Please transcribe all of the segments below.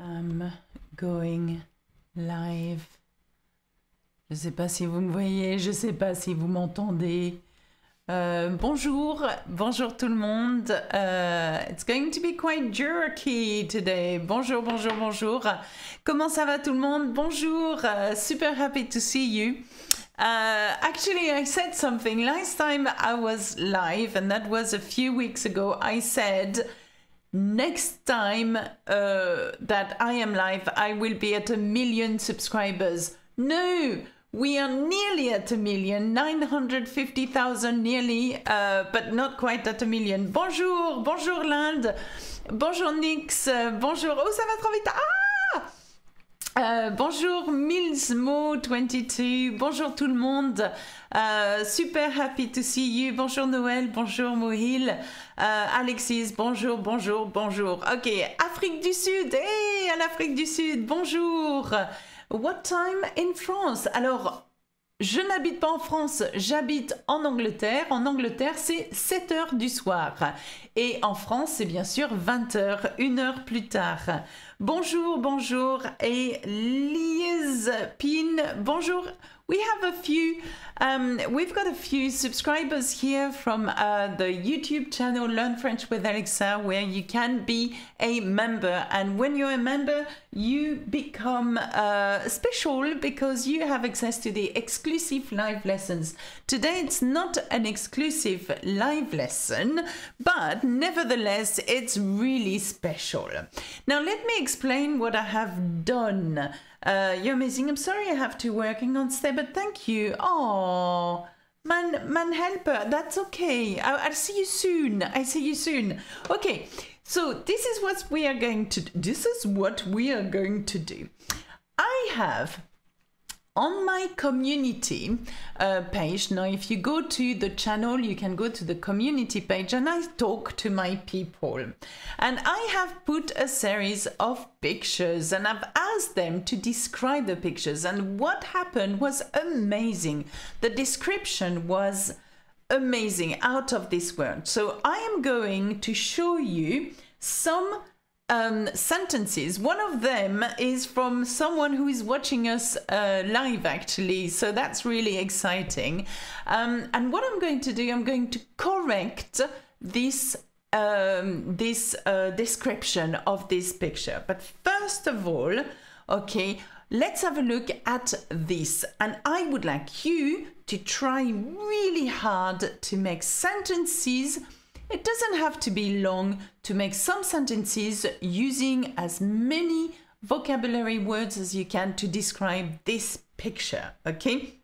I'm going live. Je ne sais pas si vous me voyez, je ne sais pas si vous m'entendez. Euh, bonjour, bonjour tout le monde. Euh, it's going to be quite jerky today. Bonjour, bonjour, bonjour. Comment ça va tout le monde Bonjour, euh, super happy to see you. actually, I said something last time I was live, and that was a few weeks ago. I said next time uh, that I am live, I will be at a million subscribers. No, we are nearly at a million, 950,000 nearly, uh, but not quite at a million. Bonjour, bonjour Lande, bonjour Nix, uh, bonjour, oh ça va trop vite, ah Euh, bonjour Milsmo22, bonjour tout le monde, euh, super happy to see you, bonjour Noël, bonjour Mohil, euh, Alexis, bonjour, bonjour, bonjour. Ok, Afrique du Sud, hey, à l'Afrique du Sud, bonjour. What time in France Alors, je n'habite pas en France, j'habite en Angleterre. En Angleterre, c'est 7 heures du soir. Et en France, c'est bien sûr 20 heures, une heure plus tard. Bonjour, bonjour. Et Liz Pin, bonjour. We have a few, um, we've got a few subscribers here from uh, the YouTube channel Learn French with Alexa, where you can be a member. And when you're a member, you become uh, special because you have access to the exclusive live lessons. Today it's not an exclusive live lesson, but nevertheless it's really special. Now let me explain what I have done. Uh, you're amazing. I'm sorry I have to working on stay, but thank you. Oh, man, man helper. That's okay. I'll, I'll see you soon. I see you soon. Okay. So this is what we are going to do. this is what we are going to do. I have on my community uh, page now if you go to the channel you can go to the community page and i talk to my people and i have put a series of pictures and i've asked them to describe the pictures and what happened was amazing the description was amazing, out of this world. So I am going to show you some um, sentences. One of them is from someone who is watching us uh, live, actually. So that's really exciting. Um, and what I'm going to do, I'm going to correct this um, this uh, description of this picture. But first of all, okay, Let's have a look at this and I would like you to try really hard to make sentences. It doesn't have to be long to make some sentences using as many vocabulary words as you can to describe this picture, okay?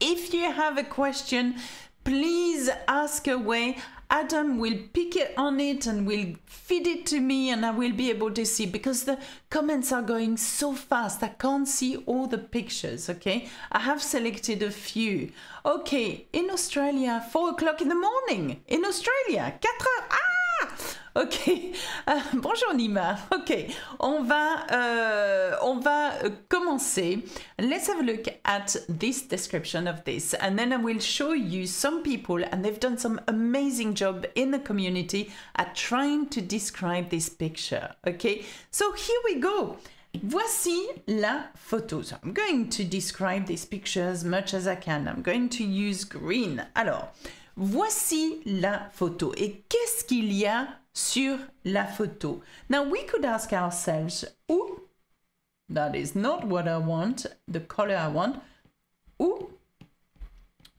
If you have a question, please ask away. Adam will pick it on it and will feed it to me and I will be able to see because the comments are going so fast. I can't see all the pictures, okay? I have selected a few. Okay, in Australia, 4 o'clock in the morning. In Australia, quatre. heures. Ah! Ok. Euh, bonjour Nima. Ok. On va, euh, on va euh, commencer. Let's have a look at this description of this, and then I will show you some people, and they've done some amazing job in the community at trying to describe this picture. Okay. So here we go. Voici la photo. So I'm going to describe this picture as much as I can. I'm going to use green. Alors, voici la photo. Et qu'est-ce qu'il y a sur la photo. Now we could ask ourselves, ou, that is not what I want, the color I want, où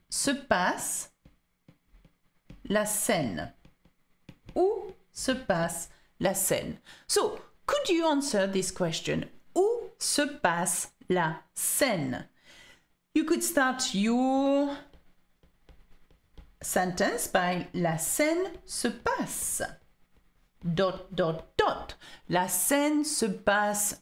se passe la scène? Où se passe la scène? So, could you answer this question? Où se passe la scène? You could start your sentence by la scène se passe. dot, dot, dot. La scène se passe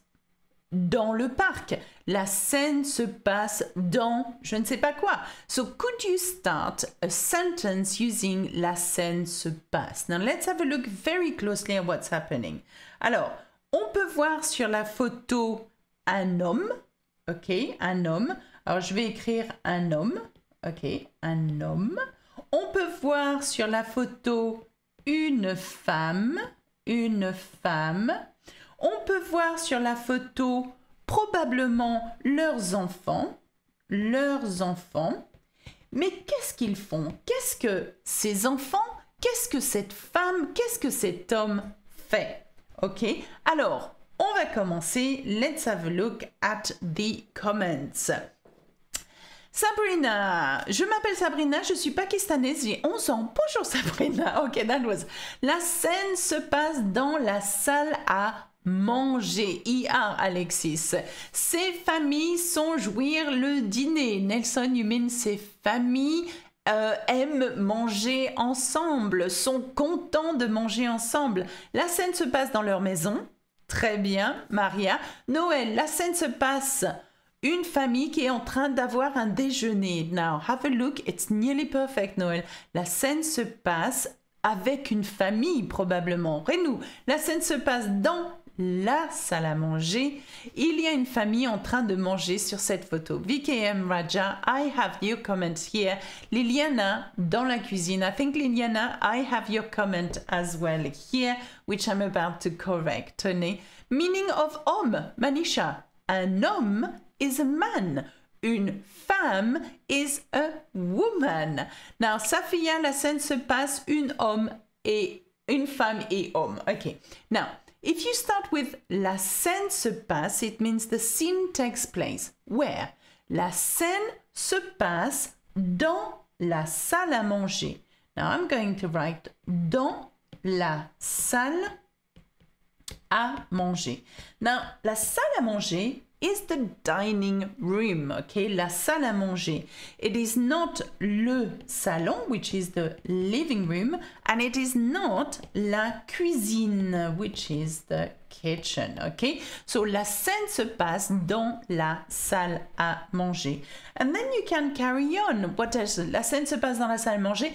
dans le parc. La scène se passe dans je ne sais pas quoi. So could you start a sentence using la scène se passe? Now let's have a look very closely at what's happening. Alors, on peut voir sur la photo un homme. OK, un homme. Alors, je vais écrire un homme. OK, un homme. On peut voir sur la photo une femme, une femme. On peut voir sur la photo probablement leurs enfants, leurs enfants. Mais qu'est-ce qu'ils font Qu'est-ce que ces enfants, qu'est-ce que cette femme, qu'est-ce que cet homme fait Ok Alors, on va commencer. Let's have a look at the comments. Sabrina, je m'appelle Sabrina, je suis pakistanaise, j'ai 11 ans. Bonjour Sabrina. Ok, that was. La scène se passe dans la salle à manger. IR Alexis. Ses familles sont jouir le dîner. Nelson, you mean ses familles euh, aiment manger ensemble, sont contents de manger ensemble. La scène se passe dans leur maison. Très bien, Maria. Noël, la scène se passe une famille qui est en train d'avoir un déjeuner. Now, have a look, it's nearly perfect, Noël. La scène se passe avec une famille, probablement. Renou la scène se passe dans la salle à manger. Il y a une famille en train de manger sur cette photo. VKM Raja, I have your comment here. Liliana, dans la cuisine. I think Liliana, I have your comment as well here, which I'm about to correct. Tenez. Meaning of homme, Manisha. Un homme is a man. Une femme is a woman. Now, la scène se passe une homme et une femme et homme. Okay. Now, if you start with la scène se passe, it means the scene takes place. Where? La scène se passe dans la salle à manger. Now I'm going to write dans la salle à manger. Now, la salle à manger is the dining room, okay, la salle à manger. It is not le salon, which is the living room, and it is not la cuisine, which is the kitchen, okay? So la scène se passe dans la salle à manger. And then you can carry on. What else? La scène se passe dans la salle à manger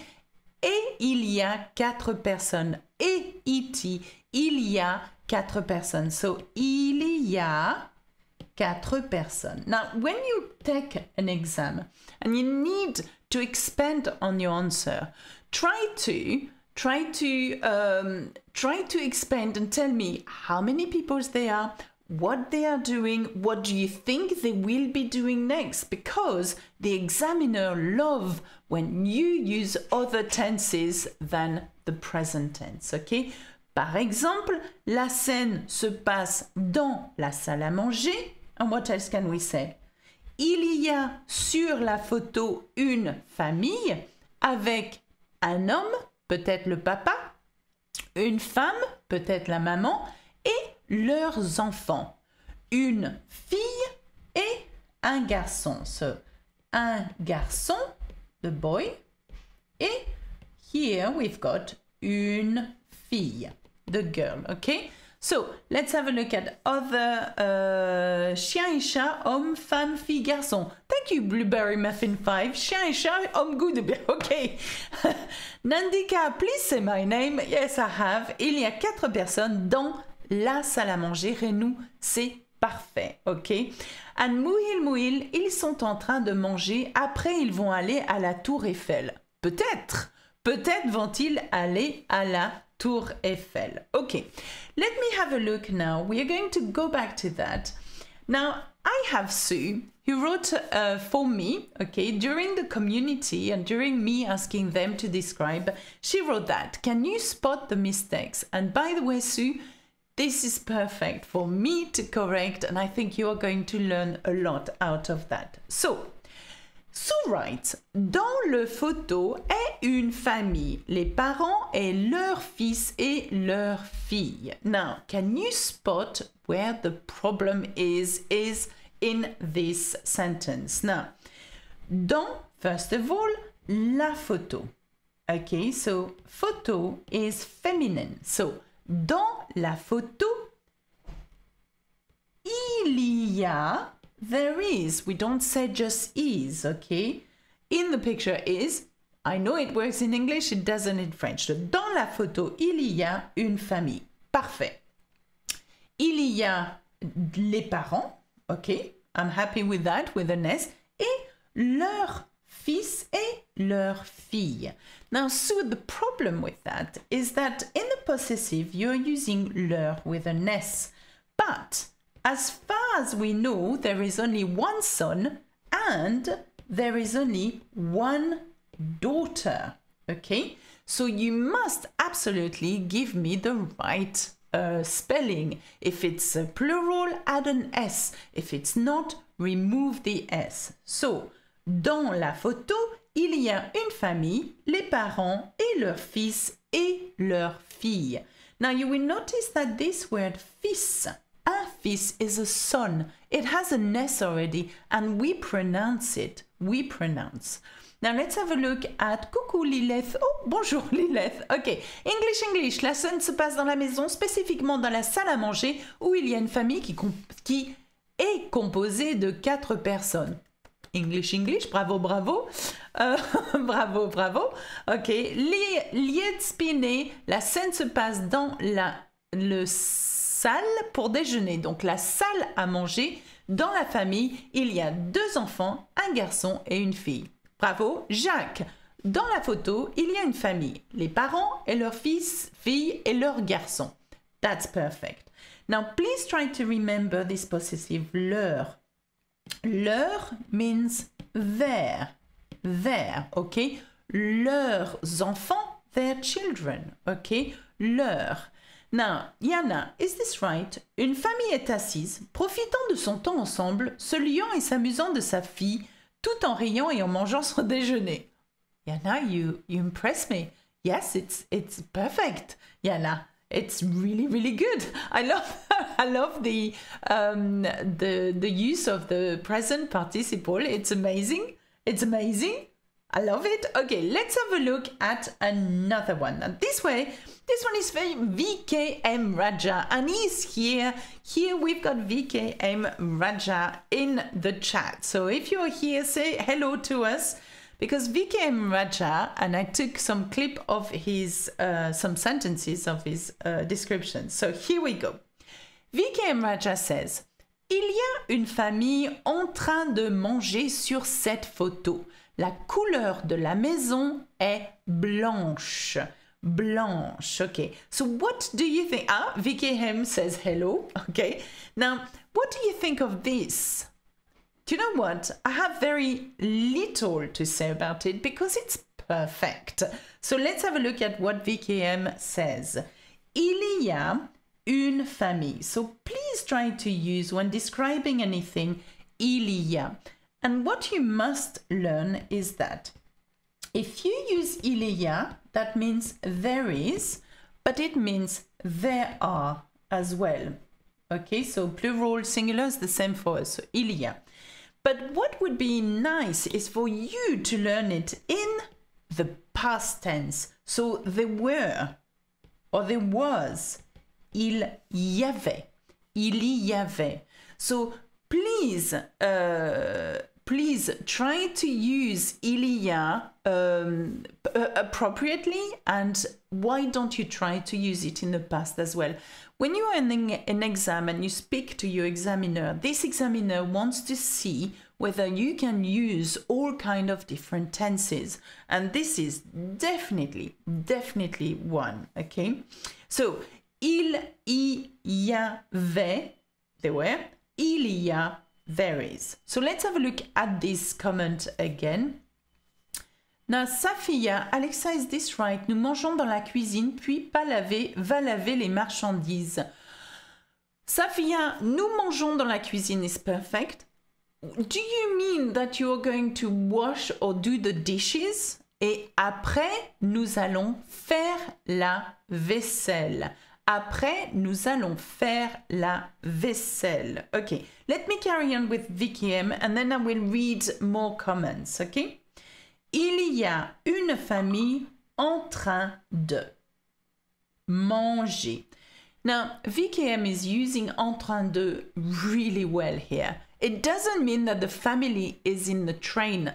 et il y a quatre personnes. Et it, e il y a quatre personnes. So il y a quatre personnes. Now, when you take an exam and you need to expand on your answer, try to try to um, try to expand and tell me how many people there are, what they are doing, what do you think they will be doing next? Because the examiner love when you use other tenses than the present tense, okay? Par exemple, la scène se passe dans la salle à manger. And what else can we say? Il y a sur la photo une famille avec un homme, peut-être le papa, une femme, peut-être la maman, et leurs enfants. Une fille et un garçon. So, un garçon, the boy, et here we've got une fille, the girl, okay? So let's have a look at other uh, chien et chat, homme, femme, fille, garçon. Thank you, Blueberry Muffin 5. Chien et chat, homme, good. Ok. Nandika, please say my name. Yes, I have. Il y a quatre personnes dans la salle à manger et c'est parfait. Ok. And Mouhil Mouhil, ils sont en train de manger. Après, ils vont aller à la Tour Eiffel. Peut-être. Peut-être vont-ils aller à la Tour Eiffel. Okay, let me have a look now. We are going to go back to that. Now, I have Sue who wrote uh, for me, okay, during the community and during me asking them to describe, she wrote that. Can you spot the mistakes? And by the way, Sue, this is perfect for me to correct, and I think you are going to learn a lot out of that. So, So right. dans le photo, est une famille. Les parents et leur fils et leur fille. Now, can you spot where the problem is is in this sentence? Now, dans, first of all, la photo. Okay, so photo is feminine. So, dans la photo, il y a there is. We don't say just is, okay? In the picture is, I know it works in English, it doesn't in French. Dans la photo, il y a une famille. Parfait. Il y a les parents, ok? I'm happy with that, with an S. Et leur fils et leur fille. Now, so the problem with that is that in the possessive, you're using leur with an S. But as far as we know, there is only one son and there is only one daughter. Okay, so you must absolutely give me the right uh, spelling. If it's plural, add an S. If it's not, remove the S. So, dans la photo, il y a une famille, les parents et leur fils et leur fille. Now you will notice that this word fils this is a son. It has a ness already, and we pronounce it. We pronounce. Now let's have a look at coucou Lilith. Oh, bonjour Lilith. Ok, English English. La scène se passe dans la maison, spécifiquement dans la salle à manger, où il y a une famille qui, qui est composée de quatre personnes. English English, bravo, bravo. Euh, bravo, bravo. Ok, liet Spinet. La scène se passe dans la, le pour déjeuner, donc la salle à manger. Dans la famille, il y a deux enfants, un garçon et une fille. Bravo, Jacques. Dans la photo, il y a une famille, les parents et leurs fils, fille et leurs garçon. That's perfect. Now, please try to remember this possessive leur. Leur means their. Their, ok? Leurs enfants, their children, ok? Leur. Now, Yana, is this right? Une famille est assise, profitant de son temps ensemble, se liant et s'amusant de sa fille, tout en riant et en mangeant son déjeuner. Yana, you, you impress me. Yes, it's, it's perfect. Yana, it's really, really good. I love, I love the, um, the, the use of the present participle. It's amazing. It's amazing. I love it. Okay, let's have a look at another one. And this way, this one is VKM Raja and he's here. Here we've got VKM Raja in the chat. So if you're here, say hello to us because VKM Raja, and I took some clip of his, uh, some sentences of his uh, description. So here we go. VKM Raja says, Il y a une famille en train de manger sur cette photo. La couleur de la maison est blanche. Blanche, okay. So what do you think? Ah, Vicky Hem says hello, okay. Now, what do you think of this? Do you know what? I have very little to say about it because it's perfect. So let's have a look at what VKM says. Il y a une famille. So please try to use when describing anything, il y a. And what you must learn is that if you use ilia, that means there is, but it means there are as well. Okay, so plural, singular is the same for us, so ilia. But what would be nice is for you to learn it in the past tense. So there were, or there was, il y avait, il y avait. So please, uh, please try to use Ilia um, uh, appropriately and why don't you try to use it in the past as well? When you are in an exam and you speak to your examiner, this examiner wants to see whether you can use all kind of different tenses and this is definitely definitely one okay so il y avait they were il y a varies. So let's have a look at this comment again. Now, Safia, Alexa, is this right? Nous mangeons dans la cuisine, puis pas laver, va laver les marchandises. Safia, nous mangeons dans la cuisine is perfect. Do you mean that you are going to wash or do the dishes? Et après, nous allons faire la vaisselle. Après, nous allons faire la vaisselle. Okay, let me carry on with VKM and then I will read more comments. Okay? Il y a une famille en train de manger. Now, VKM is using en train de really well here. It doesn't mean that the family is in the train.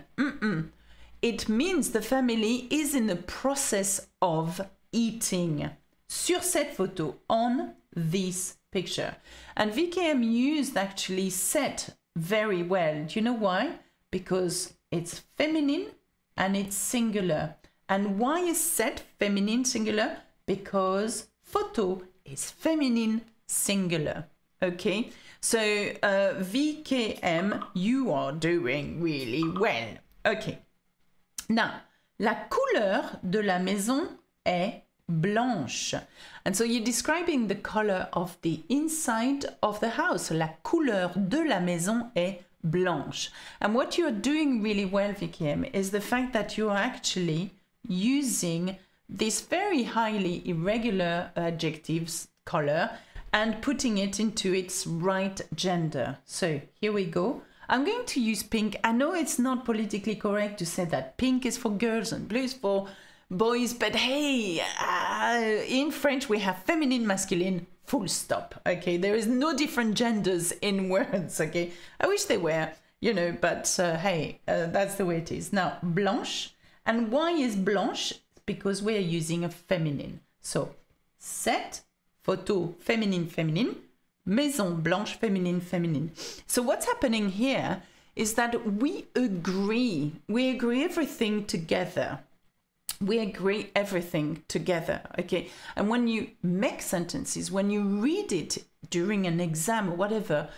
It means the family is in the process of eating. sur cette photo, on this picture. And VKM used actually set very well. Do you know why? Because it's feminine and it's singular. And why is set feminine singular? Because photo is feminine singular. Okay, so uh, VKM, you are doing really well. Okay, now, la couleur de la maison est blanche. And so you're describing the color of the inside of the house. La couleur de la maison est blanche. And what you're doing really well, Vikim, is the fact that you are actually using this very highly irregular adjectives, color, and putting it into its right gender. So here we go. I'm going to use pink. I know it's not politically correct to say that pink is for girls and blue is for boys, but hey, uh, in French we have feminine, masculine, full stop. Okay, there is no different genders in words. Okay, I wish they were, you know, but uh, hey, uh, that's the way it is. Now, blanche, and why is blanche? Because we are using a feminine. So, set, photo, feminine, feminine, maison blanche, feminine, feminine. So, what's happening here? Is that we agree, we agree everything together we agree everything together okay and when you make sentences when you read it during an exam or whatever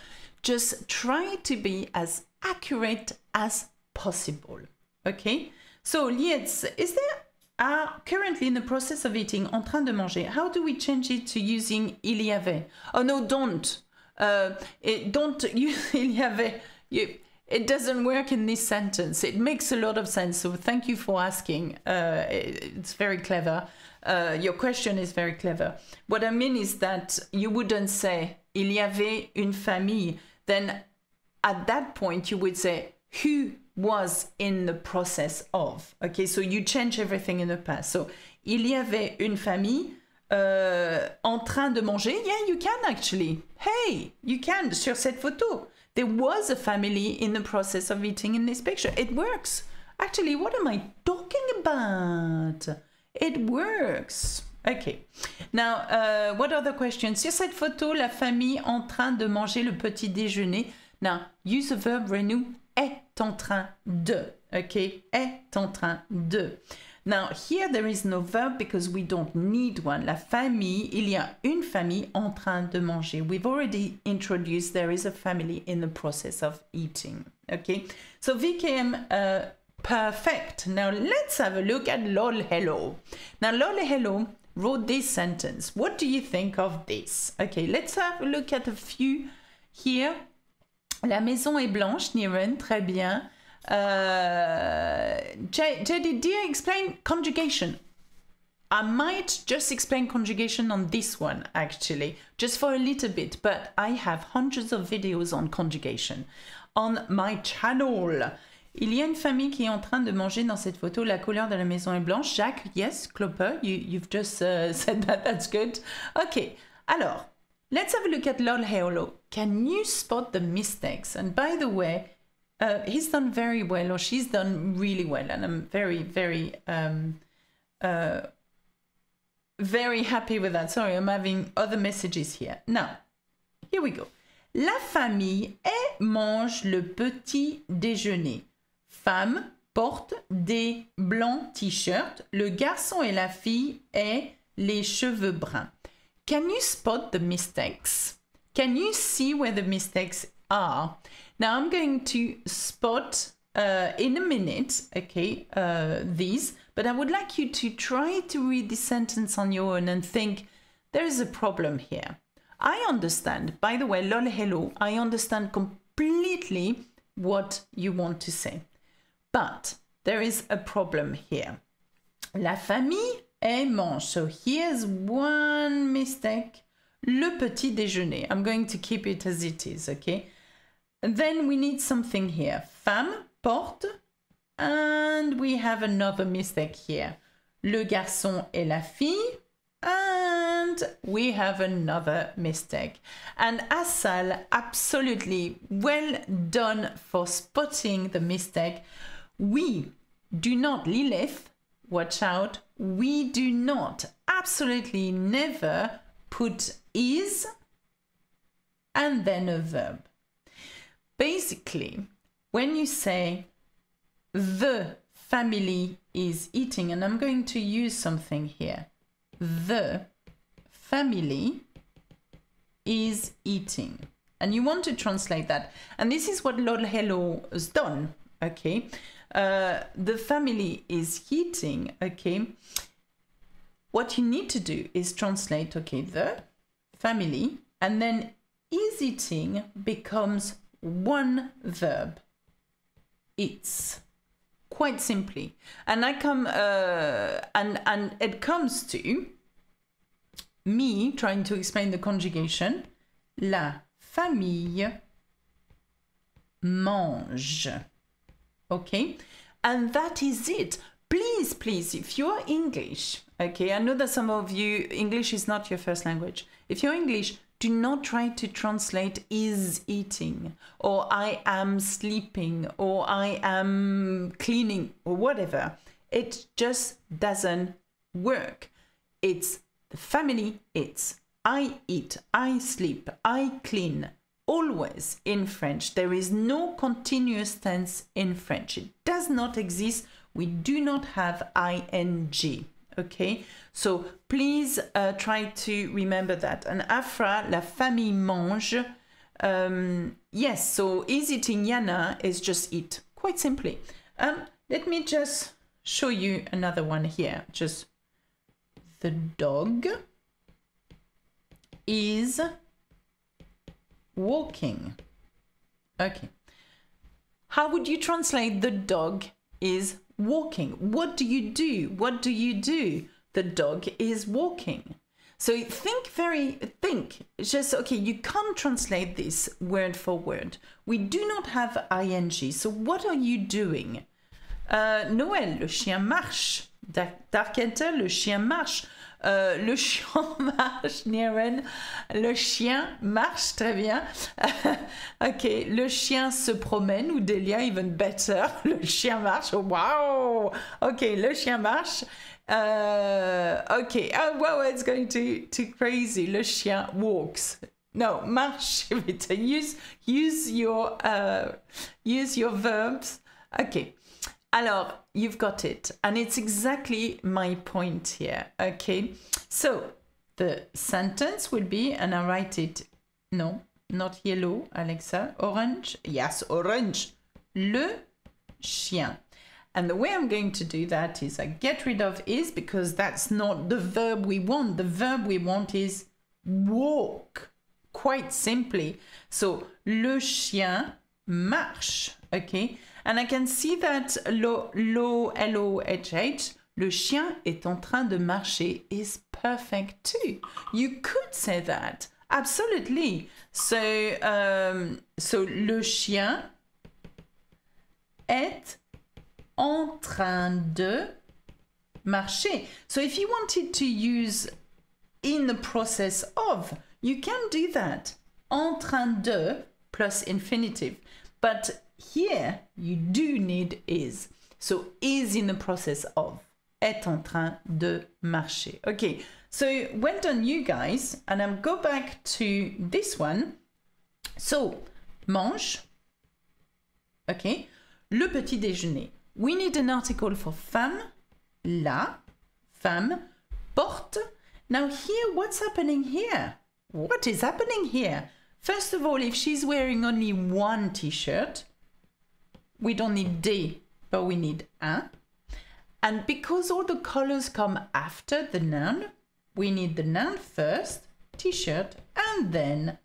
just try to be as accurate as possible okay so Lietz, is there are currently in the process of eating en train de manger how do we change it to using il y avait oh no don't uh, it, don't use il y avait you it doesn't work in this sentence. It makes a lot of sense. So thank you for asking. Uh, it's very clever. Uh, your question is very clever. What I mean is that you wouldn't say il y avait une famille. Then at that point you would say who was in the process of. Okay, so you change everything in the past. So il y avait une famille. Uh, en train de manger, yeah, you can actually. Hey, you can sur cette photo. There was a family in the process of eating in this picture. It works. Actually, what am I talking about? It works. Okay. Now, uh, what the questions? Sur cette photo, la famille en train de manger le petit déjeuner. Now, use the verb renew est en train de. Okay. est en train de. Now, here there is no verb because we don't need one. La famille, il y a une famille en train de manger. We've already introduced there is a family in the process of eating. Okay, so VKM uh, perfect. Now let's have a look at lol hello. Now lol hello wrote this sentence. What do you think of this? Okay, let's have a look at a few here. La maison est blanche, Niren, très bien. Uh, Jedi, do you explain conjugation? I might just explain conjugation on this one, actually, just for a little bit, but I have hundreds of videos on conjugation on my channel. Il y a une famille qui est en train de manger dans cette photo. La couleur de la maison est blanche. Jacques, yes, Cloper, you, you've just uh, said that. That's good. Okay, alors, let's have a look at LOL Can you spot the mistakes? And by the way, uh, he's done very well or she's done really well and i'm very very um, uh, very happy with that sorry i'm having other messages here now here we go la famille est mange le petit déjeuner femme porte des blancs t-shirts le garçon et la fille et les cheveux bruns can you spot the mistakes can you see where the mistakes are now I'm going to spot uh, in a minute, okay, uh, these, but I would like you to try to read the sentence on your own and think, there is a problem here. I understand, by the way, lol hello, I understand completely what you want to say. But there is a problem here. La famille est mange. So here's one mistake. Le petit déjeuner. I'm going to keep it as it is, okay? then we need something here. Femme, porte. And we have another mistake here. Le garçon et la fille. And we have another mistake. And Asal, absolutely well done for spotting the mistake. We do not Lilith, watch out, we do not, absolutely never put is and then a verb basically, when you say the family is eating, and I'm going to use something here, the family is eating. And you want to translate that. And this is what Lord Hello has done, okay? Uh, the family is eating, okay? What you need to do is translate, okay, the family, and then is eating becomes one verb. It's quite simply, and I come uh, and and it comes to me trying to explain the conjugation. La famille mange. Okay, and that is it. Please, please, if you're English, okay, I know that some of you English is not your first language. If you're English, do not try to translate is eating or I am sleeping or I am cleaning or whatever. It just doesn't work. It's the family, it's I eat, I sleep, I clean. Always in French. There is no continuous tense in French. It does not exist. We do not have ing. Okay, so please uh, try to remember that. And Afra, la famille mange. Um, yes, so is it Yana is just eat, quite simply. Um, let me just show you another one here. Just the dog is walking. Okay. How would you translate the dog is walking. What do you do? What do you do? The dog is walking. So think very, think, just okay, you can't translate this word for word. We do not have ing, so what are you doing? Uh, Noël, le chien marche. Dark, Dark Enter, le chien marche. Euh, le chien marche, Niren, Le chien marche, très bien. ok, le chien se promène, ou Delia, even better. Le chien marche, wow! Ok, le chien marche. Euh, ok, ah, wow, it's going to crazy. Le chien walks. No, marche, use, use your, uh, use your verbs. Ok. Alors, you've got it. And it's exactly my point here. Okay. So the sentence will be, and I write it, no, not yellow, Alexa, orange. Yes, orange. Le chien. And the way I'm going to do that is I get rid of is because that's not the verb we want. The verb we want is walk, quite simply. So, le chien marche. okay? And I can see that Lo, Lo, h h le chien est en train de marcher is perfect too. You could say that. Absolutely. So, um, so le chien est en train de marcher. So if you wanted to use in the process of, you can do that. En train de plus infinitive. But Here, you do need is. So is in the process of, est en train de marcher. Okay, so well done you guys. And I'll go back to this one. So, mange, okay, le petit déjeuner. We need an article for femme, la, femme, porte. Now here, what's happening here? What is happening here? First of all, if she's wearing only one t-shirt, we don't need D, but we need un. And because all the colors come after the noun, we need the noun first, t-shirt, and then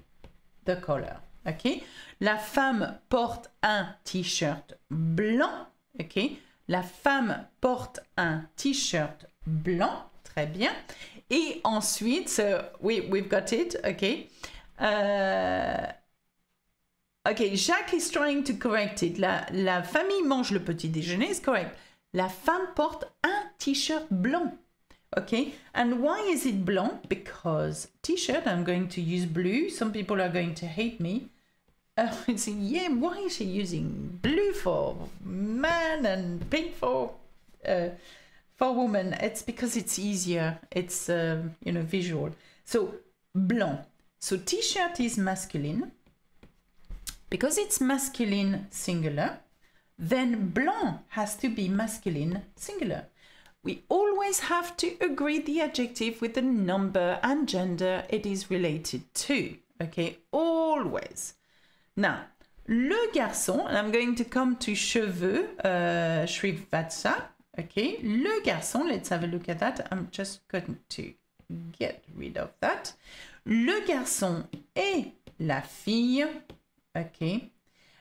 the color. OK La femme porte un t-shirt blanc. Okay? La femme porte un t-shirt blanc. Très bien. Et ensuite, so we've got it. OK uh, Okay, Jacques is trying to correct it. La, la famille mange le petit déjeuner, is correct. La femme porte un t-shirt blanc. Okay, and why is it blanc? Because t-shirt, I'm going to use blue. Some people are going to hate me. Uh, it's, yeah, why is she using blue for man and pink for uh, for woman? It's because it's easier. It's, uh, you know, visual. So, blanc. So, t-shirt is masculine because it's masculine singular, then blanc has to be masculine singular. We always have to agree the adjective with the number and gender it is related to. Okay, always. Now, le garçon, and I'm going to come to cheveux, uh, Shrivatsa. Okay, le garçon, let's have a look at that. I'm just going to get rid of that. Le garçon et la fille okay?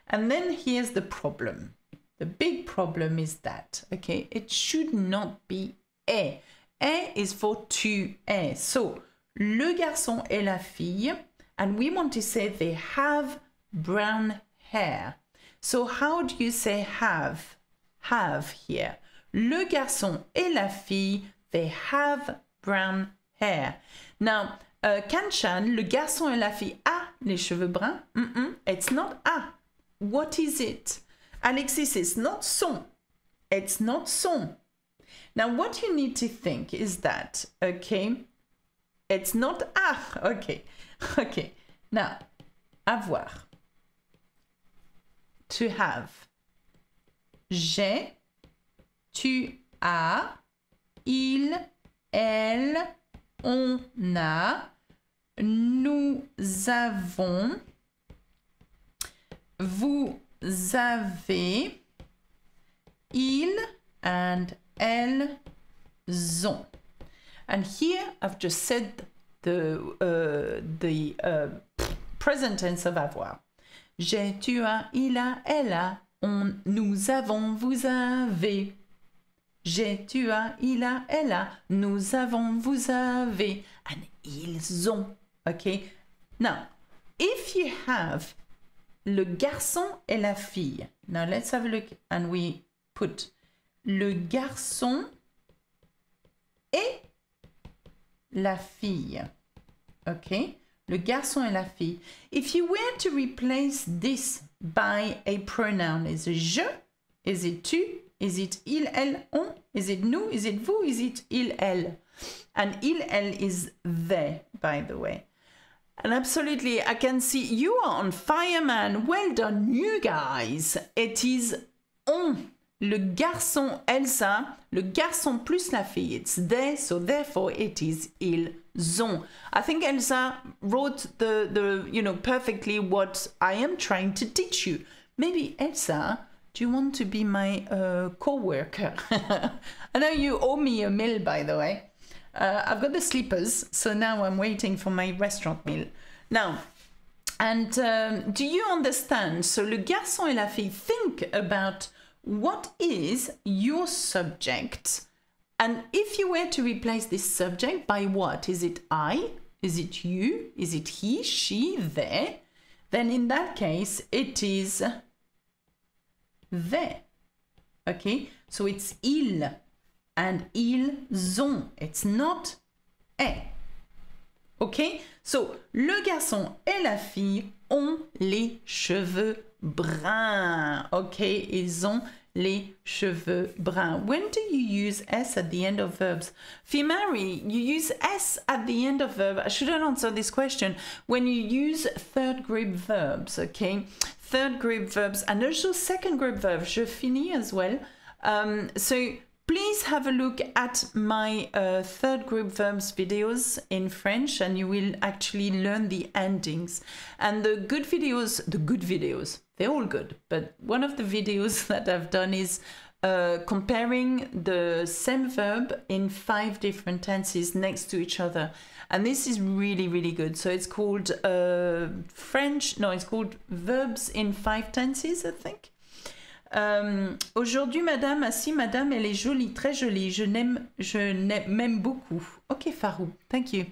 And then here's the problem. The big problem is that, okay, it should not be a. A is for two a. So, le garçon et la fille, and we want to say they have brown hair. So how do you say have? Have here. Le garçon et la fille, they have brown hair. Now, Euh, Canchan le garçon et la fille, a les cheveux bruns. it's not a. What is it? Alexis, it's not son. It's not son. Now, what you need to think is that, okay, it's not a. okay, okay. Now, avoir. To have. J'ai, tu as, il, elle, on a, nous avons, vous avez, ils and elles ont. And here I've just said the, uh, the uh, present tense of avoir. J'ai, tu as, il a, elle a, on, nous avons, vous avez. J'ai, tu as, il a, elle a, nous avons, vous avez. And ils ont. OK? Now, if you have le garçon et la fille, now let's have a look and we put le garçon et la fille. OK? Le garçon et la fille. If you were to replace this by a pronoun, is it je, is it tu, is it il, elle, on, is it nous, is it vous, is it il, elle? And il, elle is they, by the way. And absolutely, I can see you are on fire, man. Well done, you guys. It is on. Le garçon, Elsa, le garçon plus la fille. It's they, so therefore it is ils ont. I think Elsa wrote the, the, you know, perfectly what I am trying to teach you. Maybe Elsa, do you want to be my uh, co-worker? I know you owe me a meal, by the way. Uh, I've got the slippers, so now I'm waiting for my restaurant meal. Now, and um, do you understand? So, le garçon et la fille think about what is your subject, and if you were to replace this subject by what? Is it I? Is it you? Is it he, she, they? Then in that case, it is they. Okay, so it's il and ils ont. It's not a. OK? So, le garçon et la fille ont les cheveux bruns. OK? Ils ont les cheveux bruns. When do you use S at the end of verbs? Fimari, you use S at the end of verb. I shouldn't answer this question. When you use third group verbs, okay? Third group verbs and also second group verbs. Je finis as well. Um, so Please have a look at my uh, third group verbs videos in French and you will actually learn the endings. And the good videos, the good videos, they're all good, but one of the videos that I've done is uh, comparing the same verb in five different tenses next to each other. And this is really, really good. So it's called uh, French, no, it's called Verbs in Five Tenses, I think. Euh, Aujourd'hui, madame, ah, si madame, elle est jolie, très jolie. Je n'aime, je n'aime beaucoup. Ok, Farou, thank you.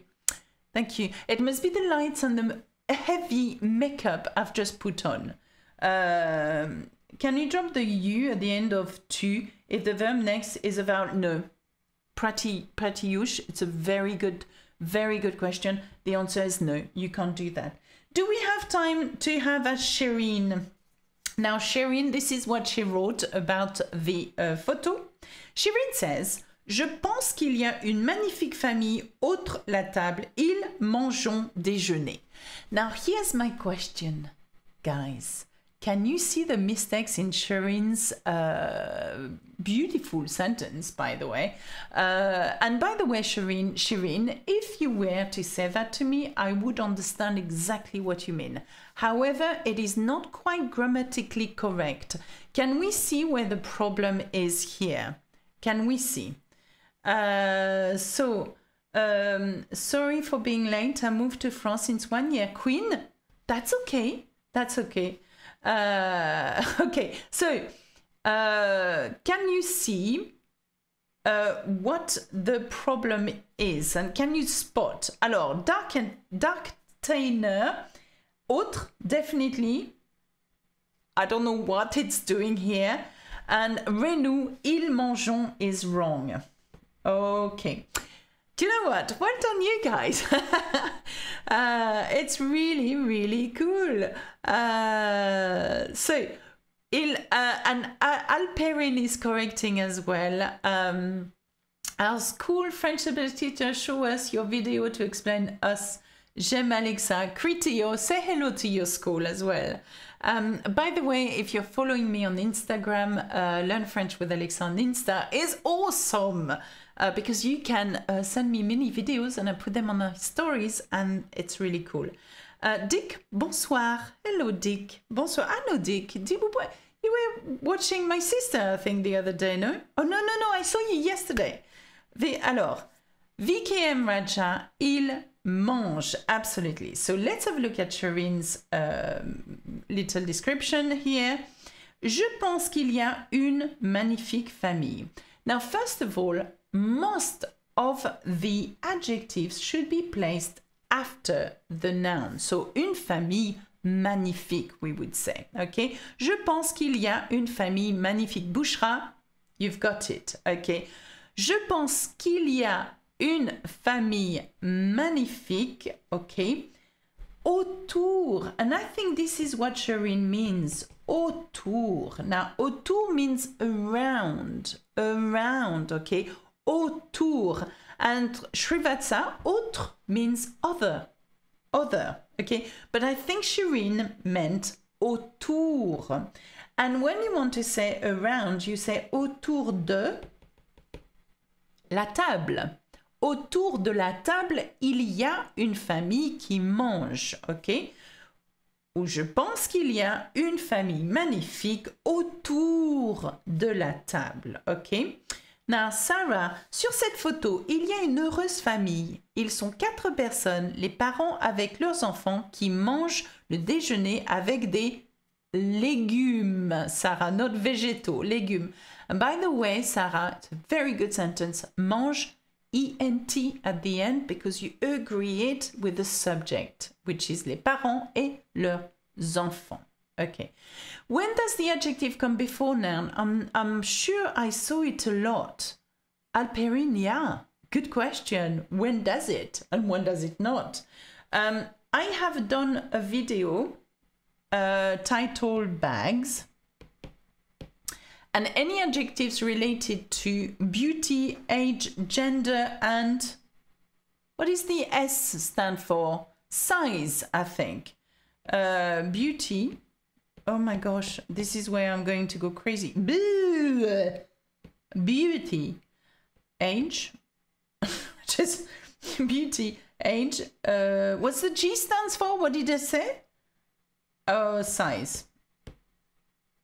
Thank you. It must be the lights and the heavy makeup I've just put on. Uh, can you drop the U at the end of tu if the verb next is about no? Prati, pratiush, it's a very good, very good question. The answer is no, you can't do that. Do we have time to have a Shireen? Now, Sherin, this is what she wrote about the uh, photo. Sherin says, Je pense qu'il y a une magnifique famille autre la table. Ils mangeons déjeuner. Now, here's my question, guys. Can you see the mistakes in Sherin's uh, beautiful sentence, by the way? Uh, and by the way, Shireen, Shireen, if you were to say that to me, I would understand exactly what you mean. However, it is not quite grammatically correct. Can we see where the problem is here? Can we see? Uh, so, um, sorry for being late. I moved to France since one year. Queen? That's okay. That's okay. Uh, okay, so uh, can you see uh, what the problem is and can you spot? Alors, Dark, and, Dark Tainer Autre, definitely. I don't know what it's doing here. And Renou, il mangeon is wrong. Okay. Do you know what? Well done, you guys. uh, it's really, really cool. Uh, so, il, uh, and uh, Alperin is correcting as well. Um, our school French ability teacher show us your video to explain us J'aime Alexa, Critio, say hello to your school as well. Um, by the way, if you're following me on Instagram, uh, Learn French with Alexa on Insta is awesome uh, because you can uh, send me mini videos and I put them on my stories and it's really cool. Uh, Dick, bonsoir. Hello, Dick. Bonsoir. Hello, Dick. You were watching my sister, I think, the other day, no? Oh, no, no, no. I saw you yesterday. The, alors, VKM Raja, il mange. Absolutely. So let's have a look at Shireen's um, little description here. Je pense qu'il y a une magnifique famille. Now, first of all, most of the adjectives should be placed after the noun. So, une famille magnifique, we would say. Okay? Je pense qu'il y a une famille magnifique. Bouchra, you've got it. Okay? Je pense qu'il y a une famille magnifique, okay, autour, and I think this is what Shireen means, autour. Now, autour means around, around, okay, autour. And Shrivatsa, autre means other, other, okay? But I think Shireen meant autour. And when you want to say around, you say autour de la table. autour de la table, il y a une famille qui mange, ok Ou je pense qu'il y a une famille magnifique autour de la table, ok Now, Sarah, sur cette photo, il y a une heureuse famille. Ils sont quatre personnes, les parents avec leurs enfants, qui mangent le déjeuner avec des légumes. Sarah, notre végétaux, légumes. by the way, Sarah, it's a very good sentence. Mange ENT at the end because you agree it with the subject, which is les parents et leurs enfants. Okay. When does the adjective come before noun? I'm, I'm sure I saw it a lot. Alperine, yeah. Good question. When does it and when does it not? Um, I have done a video uh, titled Bags and any adjectives related to beauty, age, gender, and what is the S stand for? Size, I think. Uh, beauty. Oh my gosh, this is where I'm going to go crazy. Boo! Beauty. Age. Just beauty. Age. Uh, what's the G stands for? What did I say? Oh, size.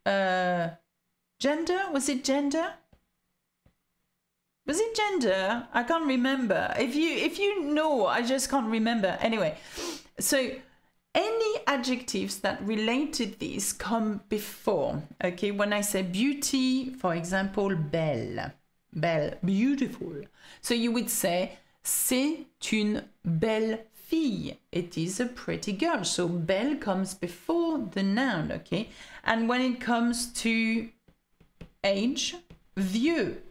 Uh, Gender? Was it gender? Was it gender? I can't remember. If you if you know, I just can't remember. Anyway, so any adjectives that related these come before. Okay, when I say beauty, for example, belle, belle, beautiful. So you would say c'est une belle fille. It is a pretty girl. So belle comes before the noun. Okay, and when it comes to age, vieux.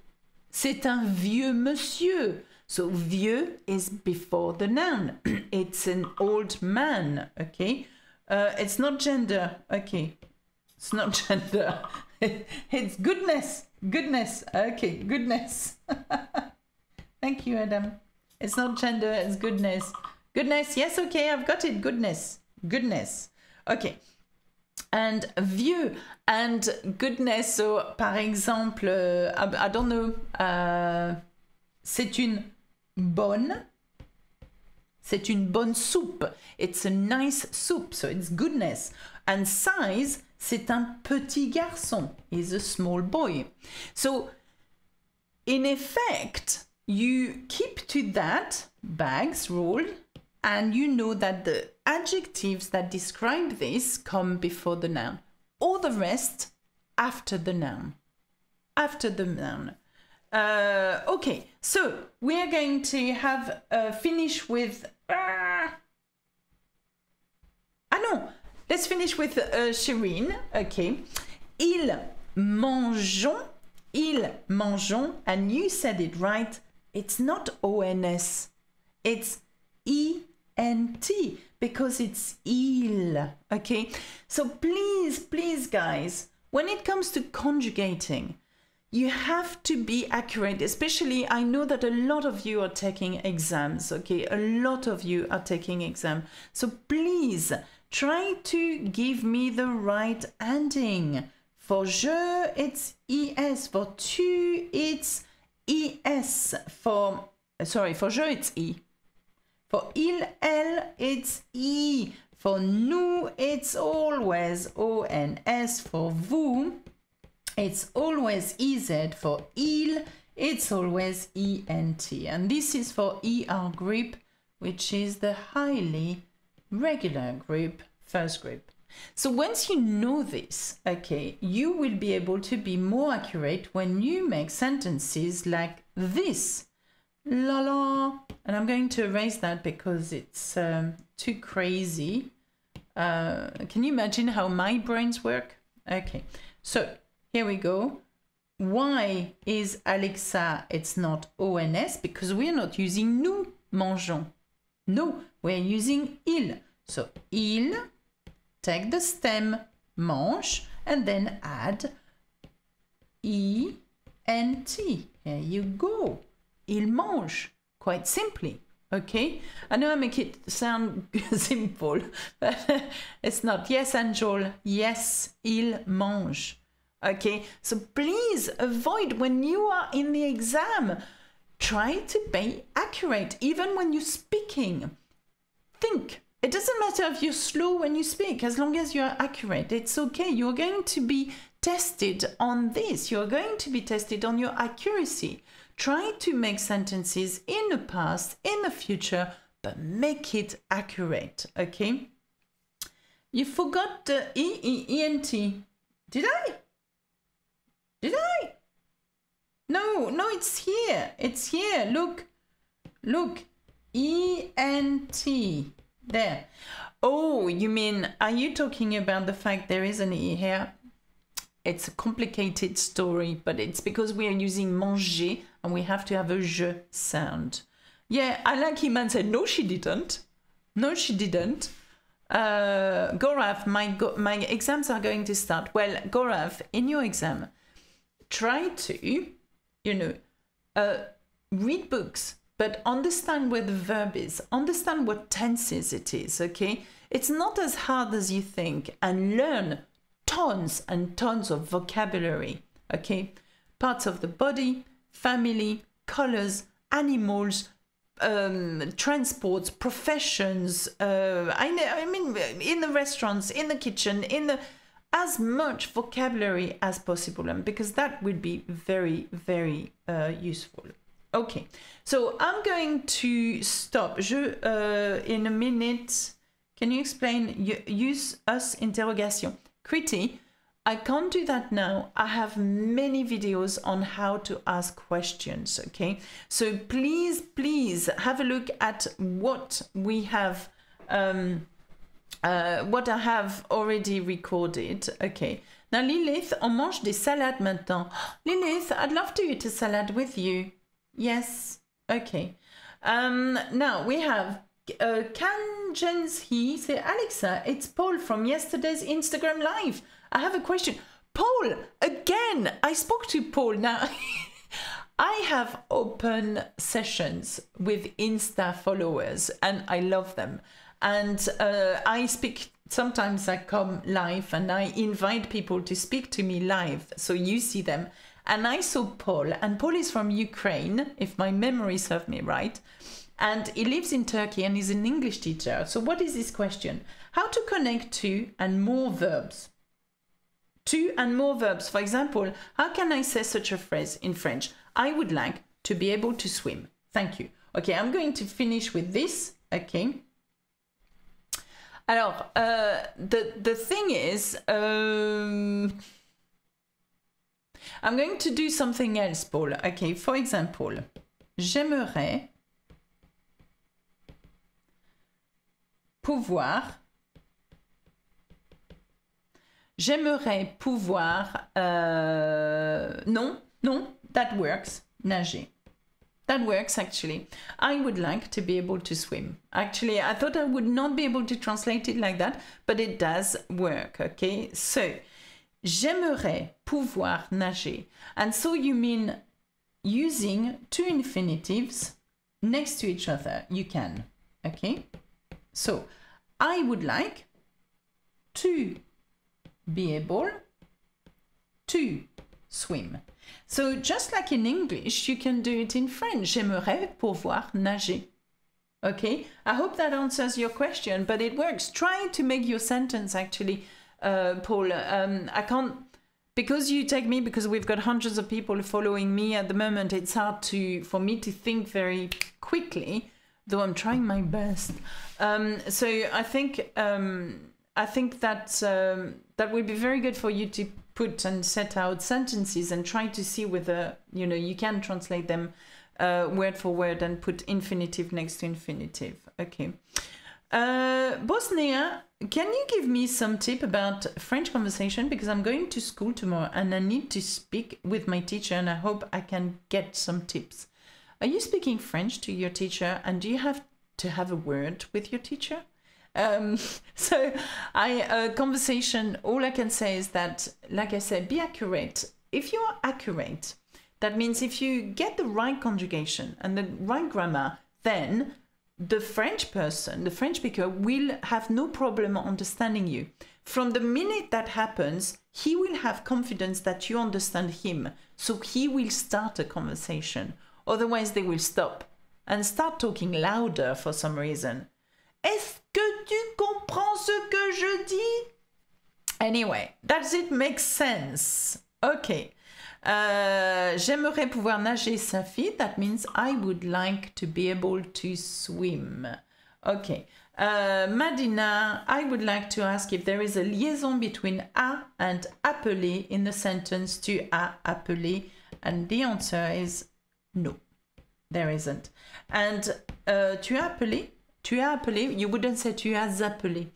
C'est un vieux monsieur. So vieux is before the noun. it's an old man, okay? Uh, it's not gender, okay? It's not gender. it's goodness, goodness, okay, goodness. Thank you, Adam. It's not gender, it's goodness. Goodness, yes, okay, I've got it. Goodness, goodness. Okay. And vieux, and goodness. So, par exemple, uh, I, don't know. Uh, c'est une bonne. C'est une bonne soupe. It's a nice soup. So it's goodness. And size, c'est un petit garçon. He's a small boy. So, in effect, you keep to that bags rule and you know that the adjectives that describe this come before the noun all the rest after the noun. After the noun. Uh, okay, so we are going to have a finish with. Uh, ah no, let's finish with uh, Shireen. Okay. Ils mangeons, ils mangeons, and you said it right. It's not ONS, it's ENT because it's il, okay? So please, please, guys, when it comes to conjugating, you have to be accurate, especially I know that a lot of you are taking exams, okay? A lot of you are taking exams. So please try to give me the right ending. For je, it's es. For tu, it's es. For, sorry, for je, it's e. For il, elle, it's E. For nous, it's always O and S. For vous, it's always EZ. For il, it's always E and T. And this is for ER grip, which is the highly regular group, first group. So once you know this, okay, you will be able to be more accurate when you make sentences like this la la and I'm going to erase that because it's um, too crazy uh, can you imagine how my brains work okay so here we go why is Alexa it's not ONS because we're not using nous mangeons no we're using il so il take the stem mange and then add E and T. Here you go il mange, quite simply. Okay, I know I make it sound simple, but it's not. Yes, Angel, yes, il mange. Okay, so please avoid when you are in the exam, try to be accurate, even when you're speaking. Think. It doesn't matter if you're slow when you speak, as long as you're accurate, it's okay. You're going to be tested on this, you're going to be tested on your accuracy. Try to make sentences in the past, in the future, but make it accurate, okay? You forgot the E, E, E, N, T. Did I? Did I? No, no, it's here. It's here. Look, look, E, N, T. There. Oh, you mean, are you talking about the fact there is an E here? It's a complicated story, but it's because we are using manger and we have to have a je sound. Yeah, I like him and said, no, she didn't. No, she didn't. Uh, Gorav, my, go my exams are going to start. Well, Gorav, in your exam, try to, you know, uh, read books, but understand where the verb is, understand what tenses it is, okay? It's not as hard as you think, and learn tons and tons of vocabulary, okay? Parts of the body, family, colors, animals, um, transports, professions. Uh, I, know, I mean, in the restaurants, in the kitchen, in the as much vocabulary as possible, and because that would be very, very uh, useful. Okay, so I'm going to stop. Je, uh, in a minute, can you explain use us interrogation? Kriti, I can't do that now. I have many videos on how to ask questions, okay? So please, please have a look at what we have, um, uh, what I have already recorded, okay? Now Lilith, on mange des salades maintenant. Lilith, I'd love to eat a salad with you. Yes, okay. Um, now we have uh, Jens He, say Alexa, it's Paul from yesterday's Instagram Live. I have a question. Paul, again, I spoke to Paul now. I have open sessions with Insta followers and I love them. And uh, I speak, sometimes I come live and I invite people to speak to me live so you see them. And I saw Paul, and Paul is from Ukraine, if my memory serves me right. And he lives in Turkey and is an English teacher. So, what is his question? How to connect to and more verbs? Two and more verbs. For example, how can I say such a phrase in French? I would like to be able to swim. Thank you. Okay, I'm going to finish with this. Okay. Alors, uh, the, the thing is, um, I'm going to do something else, Paul. Okay, for example, j'aimerais pouvoir J'aimerais pouvoir... Euh, non, non, that works. Nager. That works actually. I would like to be able to swim. Actually, I thought I would not be able to translate it like that, but it does work, okay? So, j'aimerais pouvoir nager. And so you mean using two infinitives next to each other. You can, okay? So, I would like to be able to swim. So just like in English, you can do it in French. J'aimerais pouvoir nager. Okay, I hope that answers your question, but it works. Try to make your sentence actually, uh, Paul. Um, I can't, because you take me, because we've got hundreds of people following me at the moment, it's hard to for me to think very quickly, though I'm trying my best. Um, so I think. Um, I think that um, that would be very good for you to put and set out sentences and try to see whether you know you can translate them uh, word for word and put infinitive next to infinitive. Okay. Uh, Bosnia, can you give me some tip about French conversation because I'm going to school tomorrow and I need to speak with my teacher and I hope I can get some tips. Are you speaking French to your teacher and do you have to have a word with your teacher? Um, so a uh, conversation. All I can say is that, like I said, be accurate. If you are accurate, that means if you get the right conjugation and the right grammar, then the French person, the French speaker, will have no problem understanding you. From the minute that happens, he will have confidence that you understand him. So he will start a conversation. Otherwise, they will stop and start talking louder for some reason. Est-ce que tu comprends ce que je dis? Anyway, does it make sense? Okay. Euh, J'aimerais pouvoir nager, Safi. That means I would like to be able to swim. Okay. Uh, Madina, I would like to ask if there is a liaison between a and appeler in the sentence tu as appelé, and the answer is no, there isn't. And uh, tu as appelé Tu as appelé, you wouldn't say tu as appelé.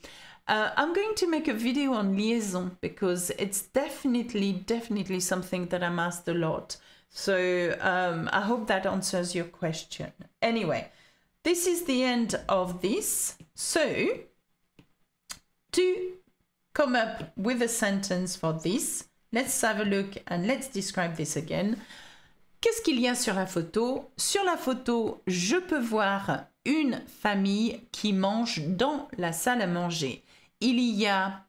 Uh, I'm going to make a video on liaison because it's definitely, definitely something that I'm asked a lot. So um, I hope that answers your question. Anyway, this is the end of this. So to come up with a sentence for this, let's have a look and let's describe this again. Qu'est-ce qu'il y a sur la photo Sur la photo, je peux voir une famille qui mange dans la salle à manger. Il y a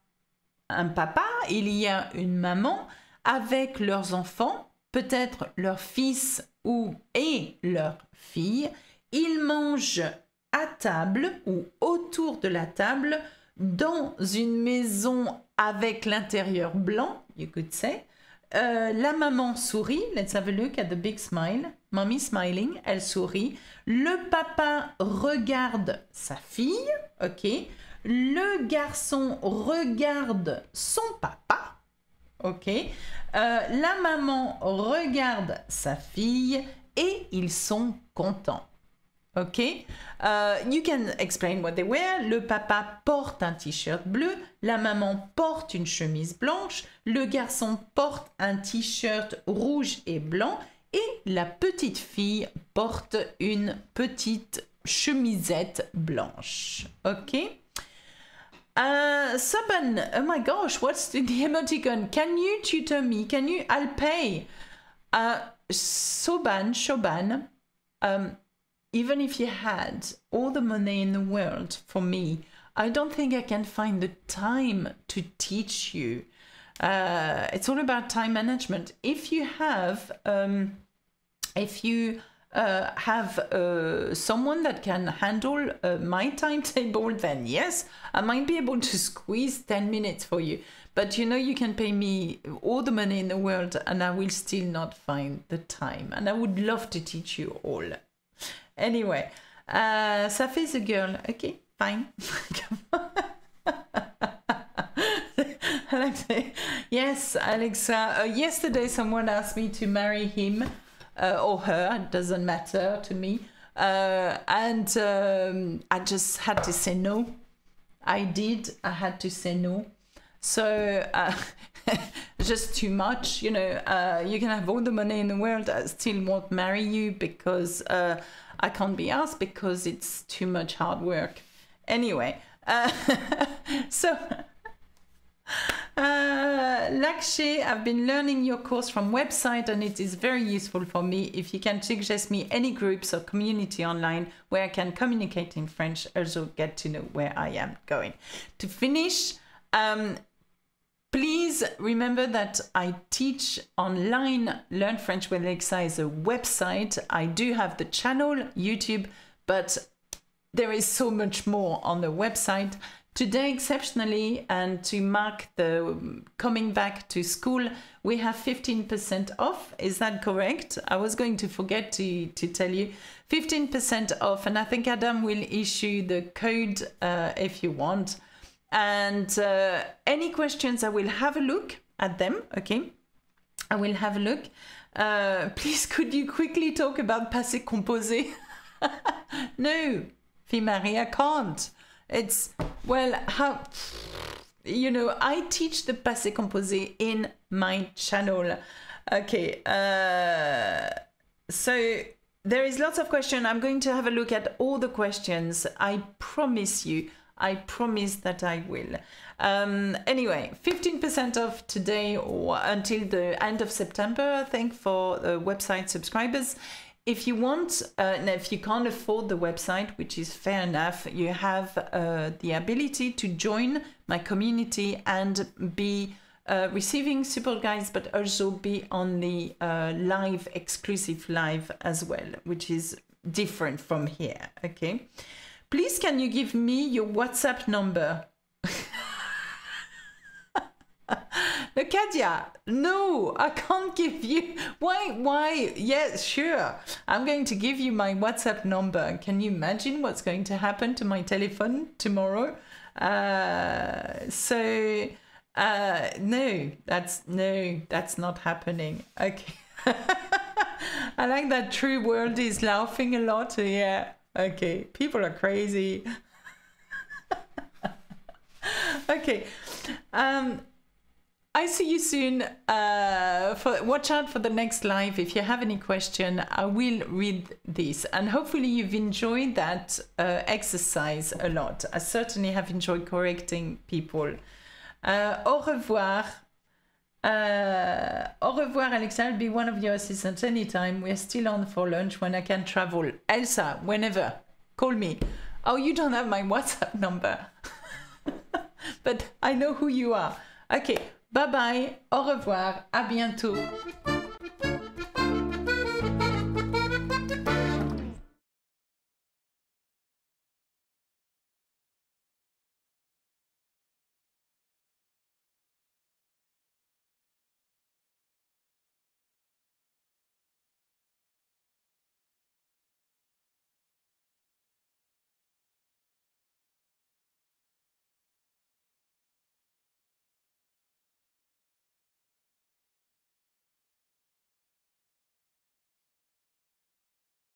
un papa, il y a une maman avec leurs enfants, peut-être leur fils ou et leur fille. Ils mangent à table ou autour de la table dans une maison avec l'intérieur blanc, you could say, euh, la maman sourit. Let's have a look at the big smile. Mommy smiling, elle sourit. Le papa regarde sa fille, ok. Le garçon regarde son papa, ok. Euh, la maman regarde sa fille et ils sont contents. Ok euh, you can explain what they wear. Le papa porte un t-shirt bleu, la maman porte une chemise blanche, le garçon porte un t-shirt rouge et blanc et la petite fille porte une petite chemisette blanche. Ok uh, Saban, oh my gosh, what's the emoticon? Can you tutor me? Can you? I'll pay. Uh, Soban, Shoban. Um, even if you had all the money in the world for me, I don't think I can find the time to teach you. Uh, it's all about time management. If you have, um, if you uh, have uh, someone that can handle uh, my timetable, then yes, I might be able to squeeze 10 minutes for you. But you know, you can pay me all the money in the world and I will still not find the time. And I would love to teach you all. Anyway, uh, ça fait the girl. Okay, fine. yes, Alexa. Uh, yesterday, someone asked me to marry him uh, or her. It doesn't matter to me. Uh, and um, I just had to say no. I did. I had to say no. So uh, just too much, you know. Uh, you can have all the money in the world, I still won't marry you because uh, I can't be asked because it's too much hard work. Anyway, uh, so uh, Lakshay, I've been learning your course from website and it is very useful for me if you can suggest me any groups or community online where I can communicate in French, also get to know where I am going. To finish, um, Please remember that I teach online. Learn French with Lexa is a website. I do have the channel, YouTube, but there is so much more on the website. Today, exceptionally, and to mark the coming back to school, we have 15% off. Is that correct? I was going to forget to, to tell you. 15% off, and I think Adam will issue the code uh, if you want. And uh, any questions, I will have a look at them. Okay, I will have a look. Uh, please, could you quickly talk about passé composé? no, Maria can't. It's well, how you know, I teach the passé composé in my channel. Okay, uh, so there is lots of question. I'm going to have a look at all the questions. I promise you. I promise that I will. Um, anyway, 15% off today or until the end of September, I think, for uh, website subscribers. If you want, uh, and if you can't afford the website, which is fair enough, you have uh, the ability to join my community and be uh, receiving support guides, but also be on the uh, live, exclusive live as well, which is different from here. Okay. Please, can you give me your WhatsApp number? Lucadia? no, I can't give you. Why? Why? Yes, sure. I'm going to give you my WhatsApp number. Can you imagine what's going to happen to my telephone tomorrow? Uh, so, uh, no, that's no, that's not happening. Okay. I like that true world is laughing a lot. Yeah. Okay, people are crazy. okay. Um, I see you soon. Uh, for, watch out for the next live. If you have any question, I will read this. And hopefully you've enjoyed that uh, exercise a lot. I certainly have enjoyed correcting people. Uh, au revoir. Uh, au revoir, Alexa. I'll be one of your assistants anytime. We're still on for lunch when I can travel. Elsa, whenever, call me. Oh, you don't have my WhatsApp number. but I know who you are. Okay, bye bye, au revoir, à bientôt.